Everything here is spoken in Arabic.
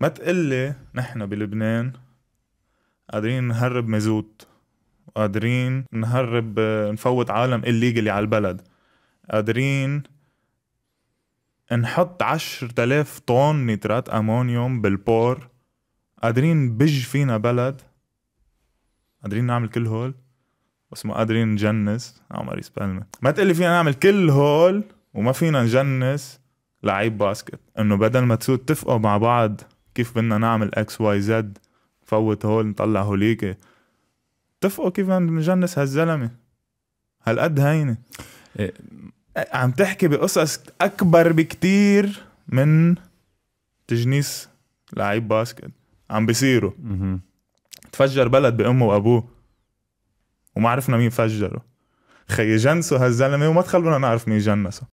ما تقلي نحن بلبنان قادرين نهرب مزوت قادرين نهرب آه، نفوت عالم الليجلي على البلد قادرين نحط عشر تلاف طن نترات أمونيوم بالبور قادرين بج فينا بلد قادرين نعمل كل هول بس ما قادرين نجنس عمر آه، سبالما ما تقلي فينا نعمل كل هول وما فينا نجنس لعيب باسكت انه بدل ما تسود تفقوا مع بعض كيف بدنا نعمل اكس واي زد نفوت هول نطلع هوليك تفقوا كيف بدنا نجنس هالزلمه هالقد هينه إيه. عم تحكي بقصص اكبر بكتير من تجنيس لعيب باسكت عم بيصيروا تفجر بلد بامه وابوه وما عرفنا مين فجره خي جنسوا هالزلمه وما تخلونا نعرف مين جنسه